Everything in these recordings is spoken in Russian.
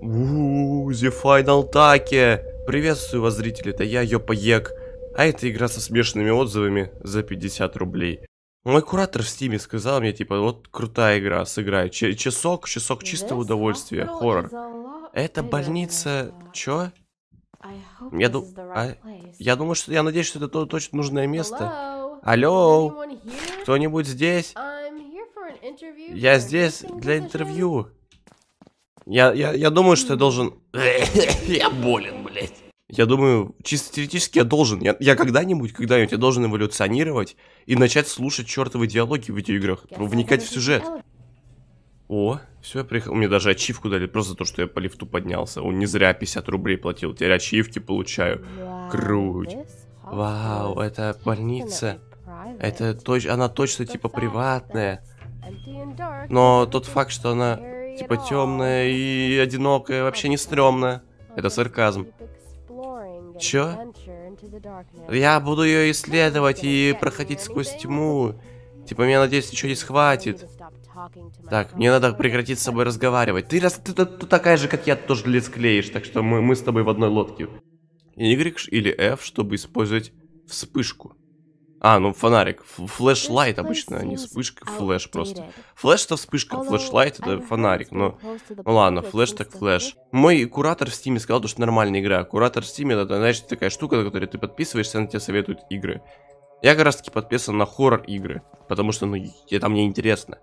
Ууу, The Final Take! Приветствую вас, зрители, это я, Йопаек. А это игра со смешанными отзывами за 50 рублей. Мой куратор в стиме сказал мне, типа, вот крутая игра, сыграй. Ч часок, часок чистого удовольствия, хоррор. Это больница... Чё? Я, ду... а... я думаю, что... Я надеюсь, что это точно нужное место. Алло? Кто-нибудь здесь? Я здесь для интервью. Я, я, я думаю, что я должен... я болен, блядь. Я думаю, чисто теоретически я должен. Я, я когда-нибудь, когда-нибудь я должен эволюционировать и начать слушать чертовы диалоги в видеоиграх, типа, вникать в сюжет. О, все, я приехал. Мне даже ачивку дали, просто за то, что я по лифту поднялся. Он не зря 50 рублей платил, теперь ачивки получаю. Круть. Вау, это больница. Это точно, она точно типа приватная. Но тот факт, что она типа темная и одинокая, вообще не стрёмная. Это сарказм. Чё? Я буду ее исследовать и проходить сквозь тьму. Типа, меня, надеюсь, ничего не схватит. Так, мне надо прекратить с собой разговаривать. Ты, раз, ты, ты, ты такая же, как я, тоже лиц клеишь так что мы, мы с тобой в одной лодке. Y или F, чтобы использовать вспышку. А, ну фонарик. Флешлайт обычно, а не вспышка. Флэш просто. Флэш это вспышка, флешлайт это фонарик. Но ну ладно, флэш так флэш. Мой куратор в стиме сказал, что нормальная игра. Куратор в стиме это, значит, такая штука, на которой ты подписываешься, она тебе советует игры. Я как раз таки подписан на хоррор игры, потому что, ну, это мне интересно.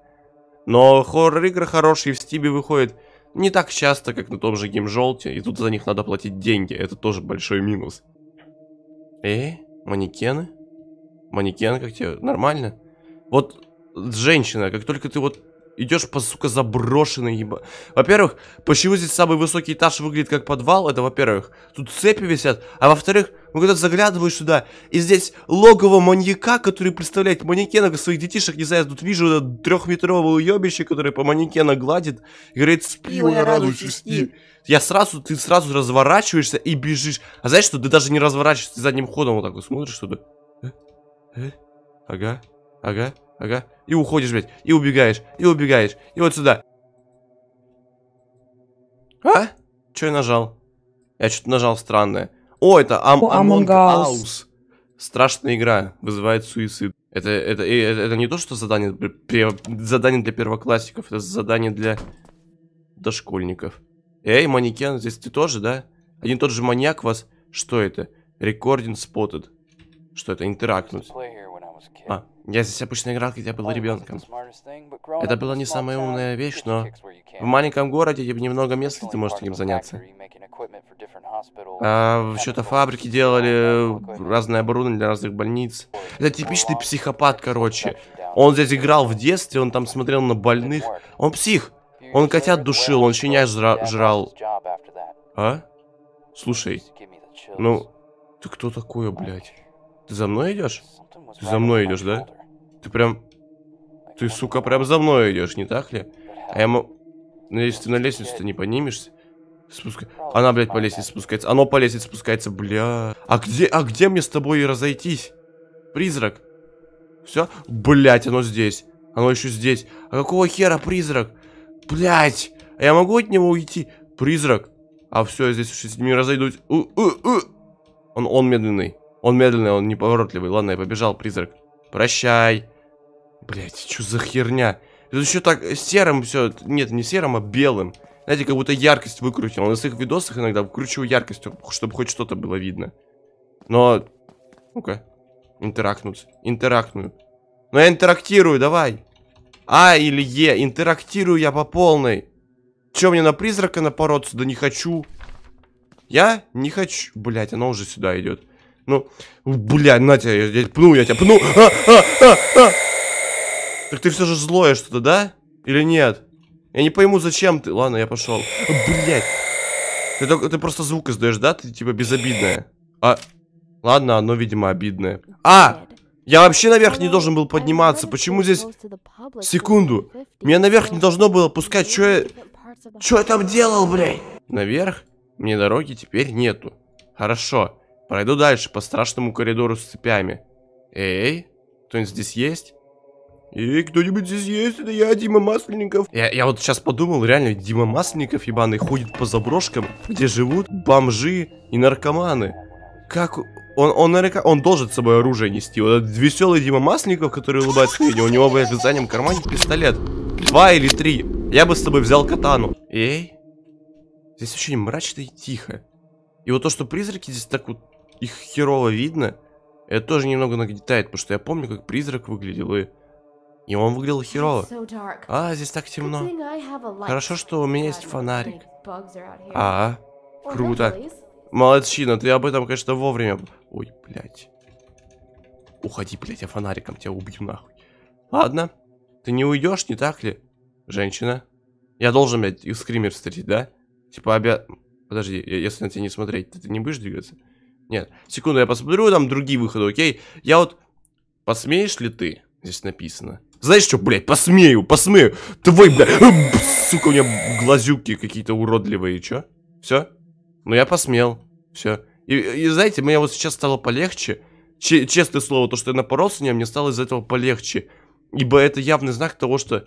Но хоррор игры хорошие в стиме выходят не так часто, как на том же геймжолте, и тут за них надо платить деньги. Это тоже большой минус. Э, манекены? Манекен, как тебе? Нормально. Вот женщина, как только ты вот идешь по, сука, заброшенной еба... Во-первых, почему здесь самый высокий этаж выглядит как подвал? Это во-первых. Тут цепи висят. А во-вторых, ну когда заглядываешь сюда, и здесь логово маньяка, который представляет манекена своих детишек, не знаю, тут вижу это трехметрового уебище, который по манекена гладит, и говорит, спи, Ой, я радуюсь, чести. Я сразу, ты сразу разворачиваешься и бежишь. А знаешь что, ты даже не разворачиваешься, задним ходом вот так вот смотришь туда. Э? Ага, ага, ага. И уходишь, блядь. И убегаешь, и убегаешь. И вот сюда. А? Че я нажал? Я что-то нажал странное. О, это Am oh, Among, Us. Страшная игра. Вызывает суицид. Это, это, э, это, это не то, что задание, задание для первоклассников. Это задание для дошкольников. Эй, манекен, здесь ты тоже, да? Один тот же маньяк вас... Что это? Рекординг спотед. Что это? Интерактнуть. А, я здесь обычно играл, когда был ребенком. Это была не самая умная вещь, но в маленьком городе бы немного мест, где ты можешь этим заняться. А, что-то фабрики делали, э, разное оборудование для разных больниц. Это типичный психопат, короче. Он здесь играл в детстве, он там смотрел на больных. Он псих. Он котят душил, он щенять жра жрал. А? Слушай, ну, ты кто такой, блядь? Ты за мной идешь? Ты за мной идешь, да? Ты прям... Ты, сука, прям за мной идешь, не так ли? А я могу... Ну, Надеюсь, ты на лестницу-то не поднимешься. Спуска... Она, блядь, по лестнице спускается. Оно по лестнице спускается, бля. А где, а где мне с тобой разойтись? Призрак. Все? Блять, оно здесь. Оно еще здесь. А какого хера призрак? Блять. А я могу от него уйти? Призрак. А все, я здесь уже с ними разойдусь. У -у -у. Он, он медленный. Он медленный, он неповоротливый. Ладно, я побежал, призрак. Прощай. Блять, что за херня? Это еще так э, серым все. Нет, не серым, а белым. Знаете, как будто яркость выкрутил. На своих видосах иногда выкручиваю яркость, чтобы хоть что-то было видно. Но... Ну-ка. Интерактнуть. Интерактную. Но ну, я интерактирую, давай. А или Е. Интерактирую я по полной. Че, мне на призрака напороться? Да не хочу. Я не хочу. Блять, оно уже сюда идет. Ну, бля, на тебя, я, я пну, я тебя пну. А, а, а, а. Так ты все же злое что-то, да? Или нет? Я не пойму, зачем ты. Ладно, я пошел. Блять. Ты, ты просто звук издаешь, да? Ты типа безобидная. А. Ладно, оно, видимо, обидное. А! Я вообще наверх не должен был подниматься. Почему здесь... Секунду. Меня наверх не должно было пускать. Что я... что я там делал, блядь? Наверх? Мне дороги теперь нету. Хорошо. Пройду дальше по страшному коридору с цепями. Эй, кто-нибудь здесь есть? Эй, кто-нибудь здесь есть? Это я, Дима Масленников. Я, я вот сейчас подумал, реально, Дима Масленников, ебаный, ходит по заброшкам, где живут бомжи и наркоманы. Как... Он, он, он, он должен с собой оружие нести. Вот этот веселый Дима Масленников, который улыбается видео, у него, в заднем кармане пистолет. Два или три. Я бы с тобой взял катану. Эй. Здесь очень мрачно и тихо. И вот то, что призраки здесь так вот их херово видно. Это тоже немного нагнетает, потому что я помню, как призрак выглядел, и, и он выглядел херово. А, здесь так темно. Хорошо, что у меня есть фонарик. А, круто. Молодчина, ты об этом, конечно, вовремя... Ой, блядь. Уходи, блядь, я фонариком тебя убью нахуй. Ладно, ты не уйдешь, не так ли, женщина? Я должен, блядь, их скример встретить, да? Типа обя... Подожди, если на тебя не смотреть, ты, ты не будешь двигаться? Нет, секунду, я посмотрю, там другие выходы, окей? Я вот... Посмеешь ли ты? Здесь написано. Знаешь что, блядь, посмею, посмею. Твой, блядь, э, сука, у меня глазюки какие-то уродливые, чё? Все? Ну я посмел, все. И, и знаете, мне вот сейчас стало полегче. Че, честное слово, то, что я напоролся на нее, мне стало из за этого полегче. Ибо это явный знак того, что...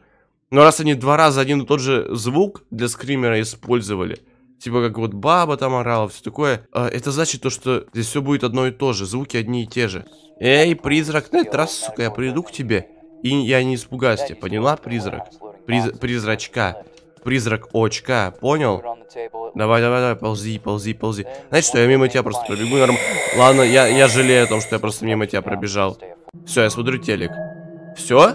ну раз они два раза один и тот же звук для скримера использовали, типа как вот баба там орала, все такое. А, это значит то, что здесь все будет одно и то же, звуки одни и те же. Эй, призрак, на ну, этот раз, сука, я приду к тебе, и я не испугаюсь тебя, поняла, призрак? Приз призрачка. Призрак очка, понял? Давай, давай, давай, ползи, ползи, ползи. Знаешь что, я мимо тебя просто пробегу, норм... Ладно, я, я жалею о том, что я просто мимо тебя пробежал. Все, я смотрю телек. Все?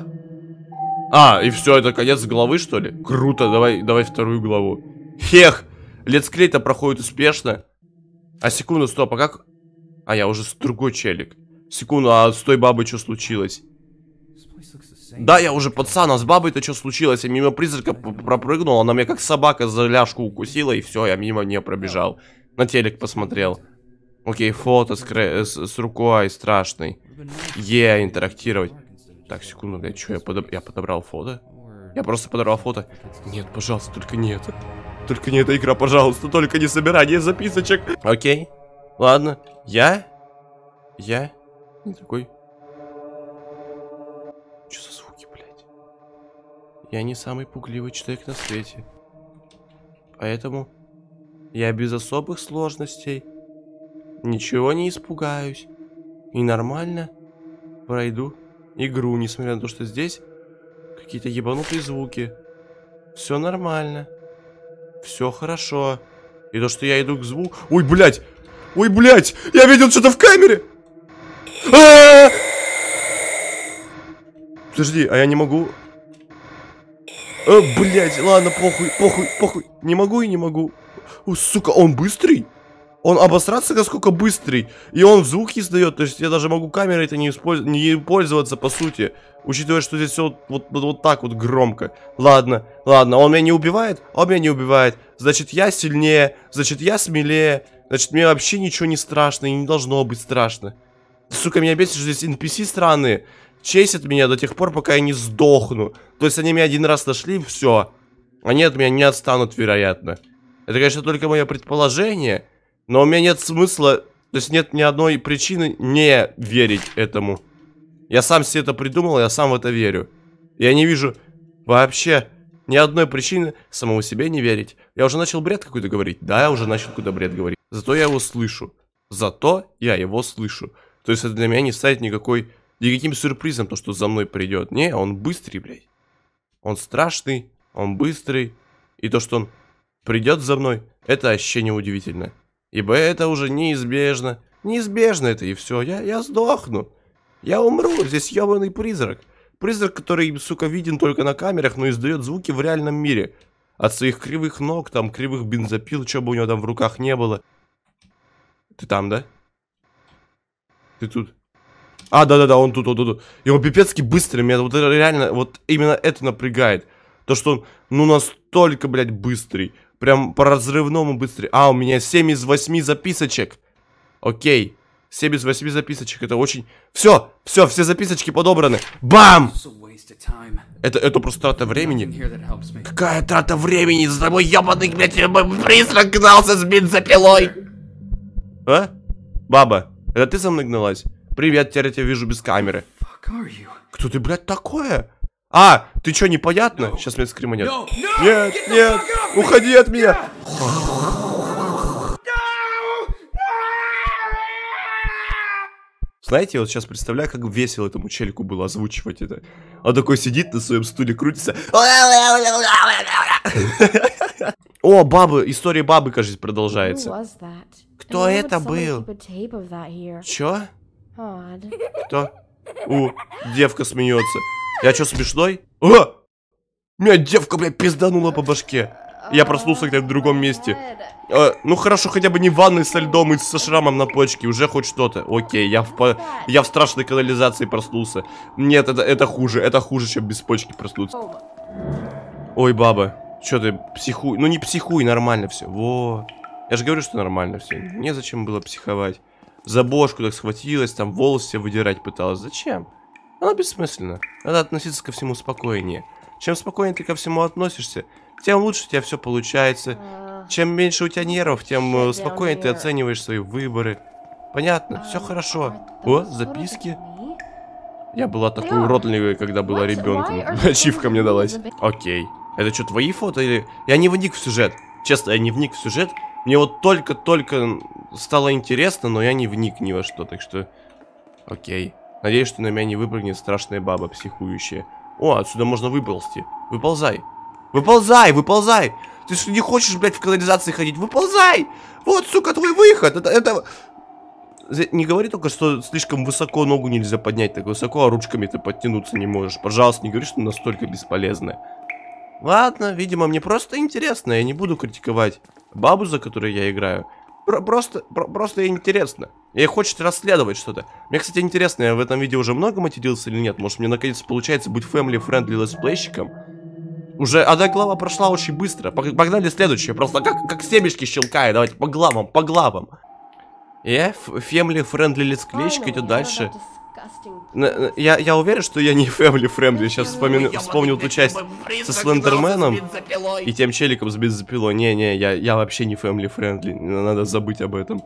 А, и все, это конец главы, что ли? Круто, давай, давай вторую главу. Хех! Летсклей-то проходит успешно. А секунду, стоп, а как... А я уже с другой челик. Секунду, а с той бабой что случилось? Да, я уже пацан, а с бабой-то что случилось? Я мимо призрака пропрыгнул, она меня как собака за ляжку укусила, и все, я мимо не пробежал. На телек посмотрел. Окей, фото с, с, с рукой страшный. Е, yeah, интерактировать. Так, секунду, блядь, что я, подоб... я подобрал фото? Я просто подобрал фото. Нет, пожалуйста, только нет. Только не эта игра, пожалуйста, только не собирание записочек. Окей, ладно. Я? Я? Не такой. Что за звуки, блядь? Я не самый пугливый человек на свете. Поэтому я без особых сложностей ничего не испугаюсь. И нормально пройду игру, несмотря на то, что здесь какие-то ебанутые звуки. Все нормально. Все хорошо. И то, что я иду к звуку... Ой, блядь! Ой, блядь! Я видел что-то в камере! А! Подожди, а я не могу... Э, блядь, ладно, похуй, похуй, похуй. Не могу и не могу. О, сука, он быстрый? Он обосраться насколько быстрый. И он звук издает. То есть я даже могу камерой это не, использ... не пользоваться, по сути. Учитывая, что здесь все вот, вот, вот так вот громко. Ладно, ладно, он меня не убивает, он меня не убивает. Значит, я сильнее, значит, я смелее. Значит, мне вообще ничего не страшно и не должно быть страшно. Сука, меня бесит, что здесь NPC странные. Чесят меня до тех пор, пока я не сдохну. То есть они меня один раз нашли, все. Они от меня не отстанут, вероятно. Это, конечно, только мое предположение. Но у меня нет смысла, то есть нет ни одной причины не верить этому. Я сам себе это придумал, я сам в это верю. Я не вижу вообще ни одной причины самому себе не верить. Я уже начал бред какой-то говорить. Да, я уже начал куда бред говорить. Зато я его слышу. Зато я его слышу. То есть это для меня не станет никакой... Никаким сюрпризом то, что за мной придет. Не, он быстрый, блядь. Он страшный, он быстрый. И то, что он придет за мной, это вообще неудивительно. Ибо это уже неизбежно. Неизбежно это, и все. Я, я сдохну. Я умру, здесь ебаный призрак. Призрак, который, сука, виден только на камерах, но издает звуки в реальном мире. От своих кривых ног, там, кривых бензопил, что бы у него там в руках не было. Ты там, да? Ты тут? А, да-да-да, он тут, он тут. Его пипецки быстрый, меня вот реально, вот именно это напрягает. То, что он, ну, настолько, блядь, быстрый. Прям по разрывному быстрее. А, у меня 7 из 8 записочек. Окей. 7 из 8 записочек. Это очень... Все, все, все записочки подобраны. Бам! Это, это просто трата времени. Какая трата времени? За тобой ебаный, блядь, призрак гнался с бензопилой. А? Баба, это ты со мной гналась? Привет, теперь я тебя вижу без камеры. Кто ты, блядь, такое? А, ты что, непонятно? No. Сейчас мне скрима нет. No. No. Нет, Get нет, уходи от меня. Знаете, я вот сейчас представляю, как весело этому челику было озвучивать это. Он такой сидит на своем стуле, крутится. О, бабы, история бабы, кажется, продолжается. Кто это был? Чё? Кто? У, девка смеется. Я что, смешной? А! Меня девка, блядь, пизданула по башке. Я проснулся где-то в другом месте. Э, ну хорошо, хотя бы не в ванной со льдом и со шрамом на почке. Уже хоть что-то. Окей, я в, по... я в страшной канализации проснулся. Нет, это, это хуже. Это хуже, чем без почки проснуться. Ой, баба. Че ты, психуй? Ну не психуй, нормально все. Во. Я же говорю, что нормально все. Мне зачем было психовать. За бошку так схватилась, там волосы выдирать пыталась. Зачем? Оно бессмысленно. Надо относиться ко всему спокойнее. Чем спокойнее ты ко всему относишься, тем лучше у тебя все получается. А. Чем меньше у тебя нервов, тем э, спокойнее ты оцениваешь свои выборы. Понятно, а, все ну, хорошо. О, записки. Я была такой уродливой, когда была ребенком. Ачивка мне далась. Окей. Это что, твои фото или... Я не вник в сюжет. Честно, я не вник в сюжет. Мне вот только-только стало интересно, но я не вник ни во что, так что... Окей. Надеюсь, что на меня не выпрыгнет страшная баба, психующая. О, отсюда можно выползти. Выползай. Выползай, выползай! Ты что, не хочешь, блядь, в канализации ходить? Выползай! Вот, сука, твой выход! Это, это... Не говори только, что слишком высоко ногу нельзя поднять, так высоко, а ручками ты подтянуться не можешь. Пожалуйста, не говори, что настолько бесполезная. Ладно, видимо, мне просто интересно, я не буду критиковать бабу, за которой я играю. Про просто, про просто интересно. И хочет расследовать что-то. Мне, кстати, интересно, я в этом видео уже много матерился или нет? Может, мне наконец получается быть family-friendly летсплейщиком? Уже одна глава прошла очень быстро. Погнали следующее. Просто как, как семечки щелкая. Давайте по главам, по главам. Я э, family-friendly летсплейщик идет дальше. Я, я уверен, что я не family friendly. Сейчас вспомню, Вспомнил ту часть со Слендерменом и тем челиком с бензопилой. Не-не, я, я вообще не family friendly. Надо забыть об этом.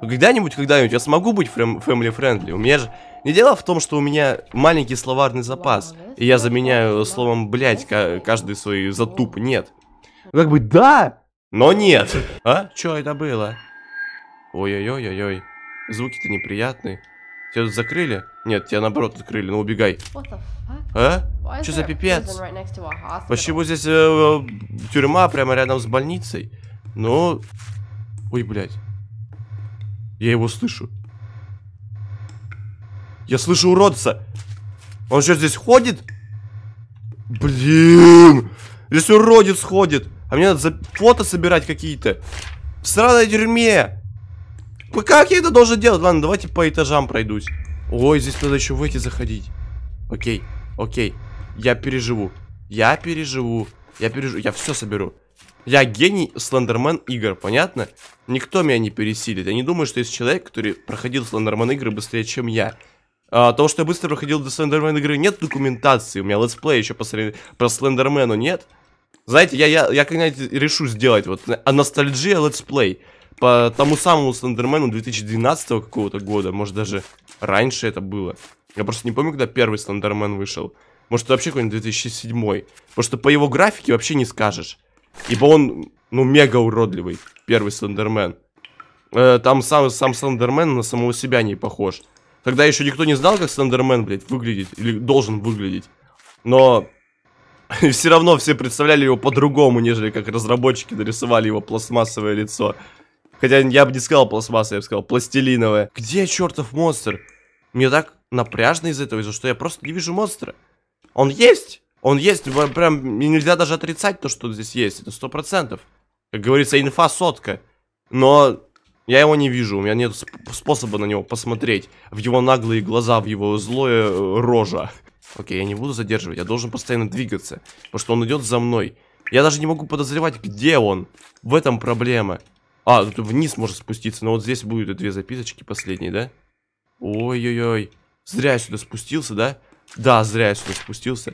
Когда-нибудь, когда-нибудь я смогу быть family friendly. У меня же... Не дело в том, что у меня маленький словарный запас, и я заменяю словом блять каждый свой затуп. Нет. Ну, как бы да, но нет. А? Чё это было? Ой-ой-ой-ой-ой. Звуки-то неприятные. Тебя тут закрыли? Нет, тебя наоборот открыли, ну убегай. А? Чё за пипец? Почему здесь э, э, тюрьма прямо рядом с больницей? Ну... Ой, блядь. Я его слышу. Я слышу уродца. Он что, здесь ходит? Блин. Здесь уродец ходит. А мне надо за фото собирать какие-то. В сраной дерьме. Как я это должен делать? Ладно, давайте по этажам пройдусь. Ой, здесь надо еще в эти заходить. Окей, окей. Я переживу. Я переживу. Я переживу. Я все соберу. Я гений Слендермен игр, понятно? Никто меня не пересилит. Я не думаю, что есть человек, который проходил Слендермен игры быстрее, чем я. А, то, что я быстро проходил до Слендермен игры, нет документации. У меня летсплей еще по, про Слендермену нет. Знаете, я, я, я когда-нибудь решу сделать вот а ностальжия летсплей по тому самому Слендермену 2012 какого-то года. Может, даже раньше это было. Я просто не помню, когда первый Слендермен вышел. Может, это вообще какой-нибудь 2007 Потому что по его графике вообще не скажешь. Ибо он, ну, мега уродливый. Первый Слендермен. Э, там сам, сам Слендермен на самого себя не похож. Тогда еще никто не знал, как Слендермен, блядь, выглядит. Или должен выглядеть. Но все равно все представляли его по-другому, нежели как разработчики нарисовали его пластмассовое лицо. Хотя я бы не сказал пластмассовое, я бы сказал пластилиновое. Где чертов монстр? Мне так напряжно из за этого, из-за что я просто не вижу монстра. Он есть! Он есть, прям нельзя даже отрицать то, что здесь есть. Это сто процентов. Как говорится, инфа сотка. Но я его не вижу, у меня нет способа на него посмотреть. В его наглые глаза, в его злое э, рожа. Окей, я не буду задерживать, я должен постоянно двигаться. Потому что он идет за мной. Я даже не могу подозревать, где он. В этом проблема. А, тут вниз можно спуститься, но вот здесь будут две записочки последние, да? Ой-ой-ой. Зря я сюда спустился, да? Да, зря я сюда спустился.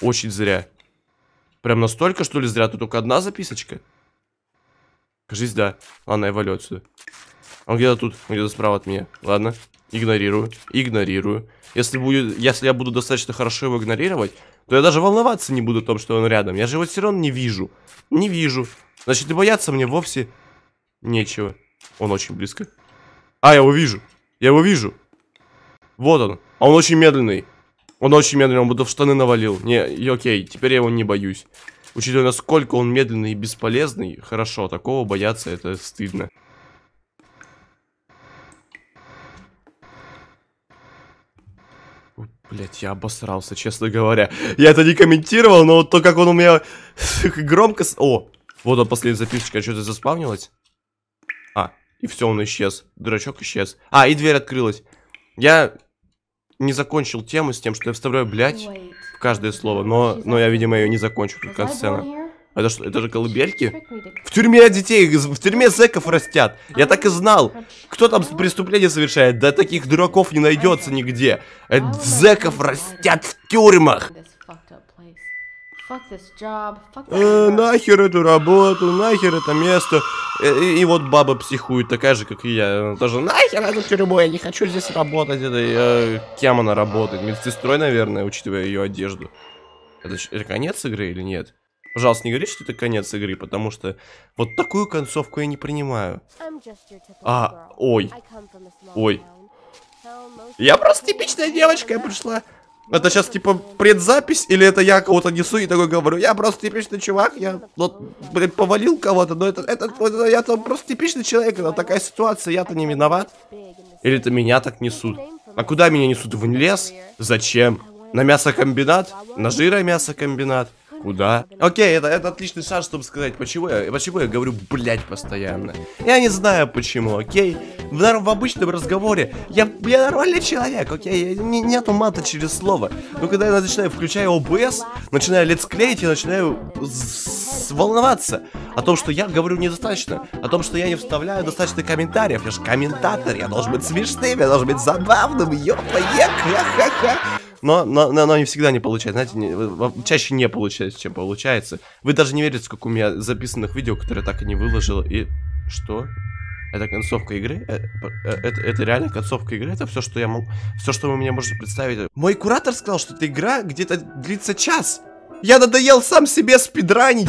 Очень зря. Прям настолько, что ли, зря? Тут только одна записочка? Кажись, да. Ладно, я валю отсюда. Он где-то тут, где-то справа от меня. Ладно, игнорирую, игнорирую. Если, будет, если я буду достаточно хорошо его игнорировать, то я даже волноваться не буду о том, что он рядом. Я же его все равно не вижу. Не вижу. Значит, и бояться мне вовсе нечего. Он очень близко. А, я его вижу. Я его вижу. Вот он. А он очень медленный. Он очень медленный, он будто в штаны навалил. Не, и окей, теперь я его не боюсь. Учитывая, насколько он медленный и бесполезный, хорошо, такого бояться это стыдно. Блять, я обосрался, честно говоря. Я это не комментировал, но вот то, как он у меня громко... О, вот он, последняя записочка, что-то заспавнилось. А, и все, он исчез. Дурачок исчез. А, и дверь открылась. Я не закончил тему с тем, что я вставляю блять в каждое слово, но, но я, видимо, ее не закончу, тут сцена. Это, что, это же колыбельки? В тюрьме детей, в тюрьме зэков растят. Я так и знал. Кто там преступление совершает? Да таких дураков не найдется нигде. Это зэков растят в тюрьмах. Э, нахер эту работу, нахер это место. Э, и, и вот баба психует, такая же, как и я. Она тоже, нахер эту тюрьму, я не хочу здесь работать. Это, я... Кем она работает? Медсестрой, наверное, учитывая ее одежду. Это, это конец игры или нет? Пожалуйста, не говори, что это конец игры, потому что вот такую концовку я не принимаю. А, ой. Ой. Я просто типичная девочка, я пришла это сейчас типа предзапись, или это я кого-то несу и такой говорю, я просто типичный чувак, я вот, блин, повалил кого-то, но это, это, это я там просто типичный человек, это такая ситуация, я-то не виноват. Или это меня так несут? А куда меня несут? В лес? Зачем? На мясокомбинат? На мясокомбинат? Куда? Окей, это, это отличный шанс, чтобы сказать, почему я, почему я говорю блять постоянно. Я не знаю почему, окей? В, в обычном разговоре я, я нормальный человек, окей? Я, не, нету мата через слово. Но когда я начинаю, включаю ОБС, начинаю летсклеить, я начинаю волноваться о том, что я говорю недостаточно, о том, что я не вставляю достаточно комментариев. Я же комментатор, я должен быть смешным, я должен быть забавным, ёпа, ха-ха-ха но, но, но не всегда не получается, знаете, не, чаще не получается, чем получается. Вы даже не верите, сколько у меня записанных видео, которые я так и не выложил, и... Что? Это концовка игры? Это, э, это, это реально концовка игры? Это все, что я мог, Все, что вы мне можете представить? Мой куратор сказал, что эта игра где-то длится час. Я надоел сам себе спидранить.